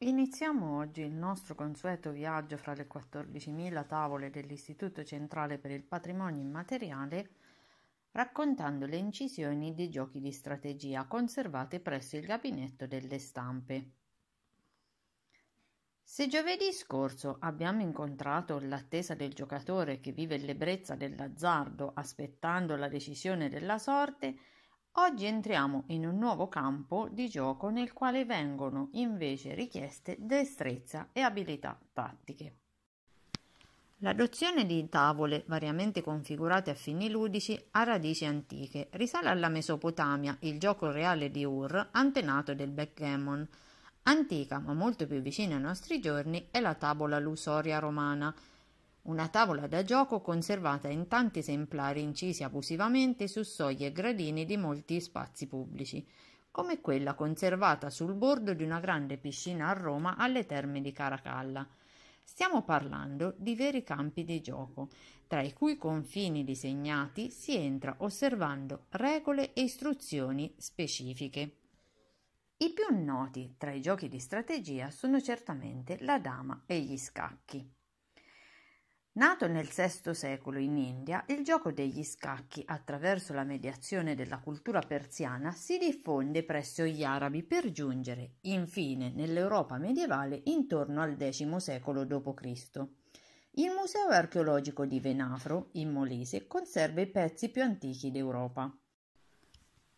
Iniziamo oggi il nostro consueto viaggio fra le 14.000 tavole dell'Istituto Centrale per il Patrimonio Immateriale raccontando le incisioni dei giochi di strategia conservate presso il gabinetto delle stampe. Se giovedì scorso abbiamo incontrato l'attesa del giocatore che vive l'ebbrezza dell'azzardo aspettando la decisione della sorte, Oggi entriamo in un nuovo campo di gioco nel quale vengono invece richieste destrezza e abilità tattiche. L'adozione di tavole variamente configurate a fini ludici ha radici antiche. Risale alla Mesopotamia, il gioco reale di Ur, antenato del backgammon. Antica, ma molto più vicina ai nostri giorni, è la tavola lusoria romana, una tavola da gioco conservata in tanti esemplari incisi abusivamente su soglie e gradini di molti spazi pubblici, come quella conservata sul bordo di una grande piscina a Roma alle terme di Caracalla. Stiamo parlando di veri campi di gioco, tra i cui confini disegnati si entra osservando regole e istruzioni specifiche. I più noti tra i giochi di strategia sono certamente la dama e gli scacchi. Nato nel VI secolo in India, il gioco degli scacchi, attraverso la mediazione della cultura persiana, si diffonde presso gli arabi per giungere, infine, nell'Europa medievale intorno al X secolo d.C. Il Museo archeologico di Venafro, in Molise, conserva i pezzi più antichi d'Europa.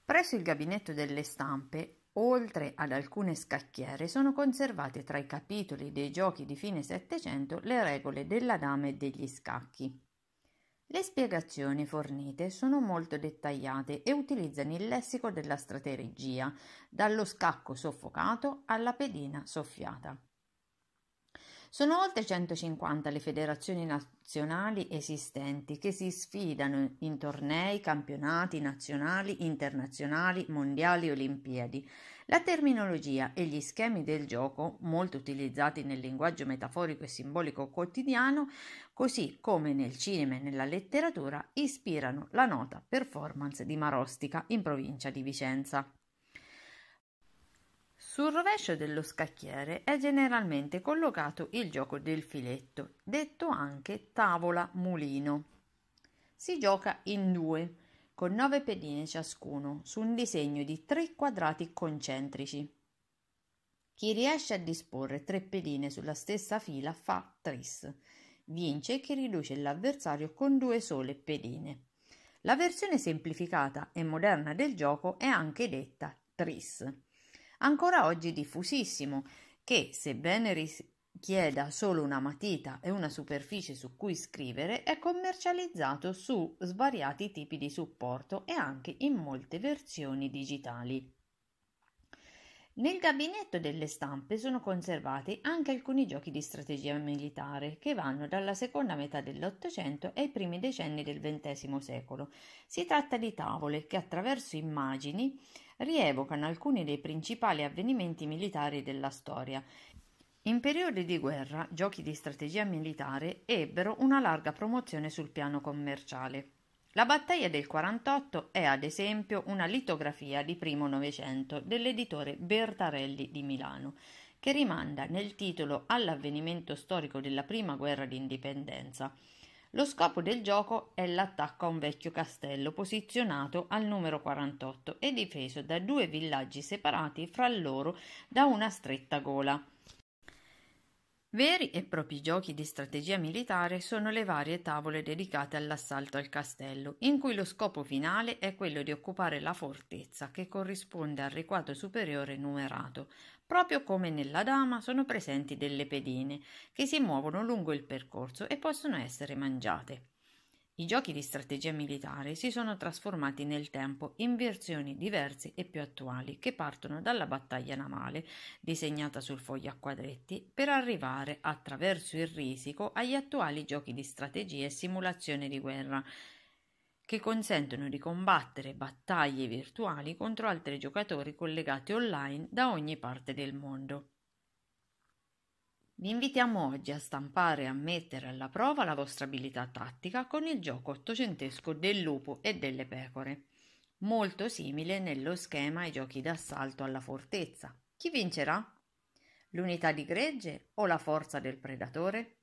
Presso il gabinetto delle stampe Oltre ad alcune scacchiere sono conservate tra i capitoli dei giochi di fine Settecento le regole della dama e degli scacchi. Le spiegazioni fornite sono molto dettagliate e utilizzano il lessico della strategia, dallo scacco soffocato alla pedina soffiata. Sono oltre 150 le federazioni nazionali esistenti che si sfidano in tornei, campionati nazionali, internazionali, mondiali e olimpiadi. La terminologia e gli schemi del gioco, molto utilizzati nel linguaggio metaforico e simbolico quotidiano, così come nel cinema e nella letteratura, ispirano la nota performance di Marostica in provincia di Vicenza. Sul rovescio dello scacchiere è generalmente collocato il gioco del filetto, detto anche tavola mulino. Si gioca in due, con nove pedine ciascuno, su un disegno di tre quadrati concentrici. Chi riesce a disporre tre pedine sulla stessa fila fa tris. Vince chi riduce l'avversario con due sole pedine. La versione semplificata e moderna del gioco è anche detta tris ancora oggi diffusissimo, che sebbene richieda solo una matita e una superficie su cui scrivere, è commercializzato su svariati tipi di supporto e anche in molte versioni digitali. Nel gabinetto delle stampe sono conservati anche alcuni giochi di strategia militare che vanno dalla seconda metà dell'Ottocento ai primi decenni del XX secolo. Si tratta di tavole che attraverso immagini rievocano alcuni dei principali avvenimenti militari della storia. In periodi di guerra, giochi di strategia militare ebbero una larga promozione sul piano commerciale. La battaglia del 48 è ad esempio una litografia di primo Novecento dell'editore Bertarelli di Milano, che rimanda nel titolo all'avvenimento storico della prima guerra d'indipendenza. Lo scopo del gioco è l'attacco a un vecchio castello posizionato al numero 48 e difeso da due villaggi separati fra loro da una stretta gola. Veri e propri giochi di strategia militare sono le varie tavole dedicate all'assalto al castello, in cui lo scopo finale è quello di occupare la fortezza che corrisponde al riquadro superiore numerato. Proprio come nella dama sono presenti delle pedine che si muovono lungo il percorso e possono essere mangiate. I giochi di strategia militare si sono trasformati nel tempo in versioni diverse e più attuali che partono dalla battaglia navale, disegnata sul foglio a quadretti, per arrivare attraverso il risico agli attuali giochi di strategia e simulazione di guerra, che consentono di combattere battaglie virtuali contro altri giocatori collegati online da ogni parte del mondo. Vi invitiamo oggi a stampare e a mettere alla prova la vostra abilità tattica con il gioco ottocentesco del lupo e delle pecore, molto simile nello schema ai giochi d'assalto alla fortezza. Chi vincerà? L'unità di gregge o la forza del predatore?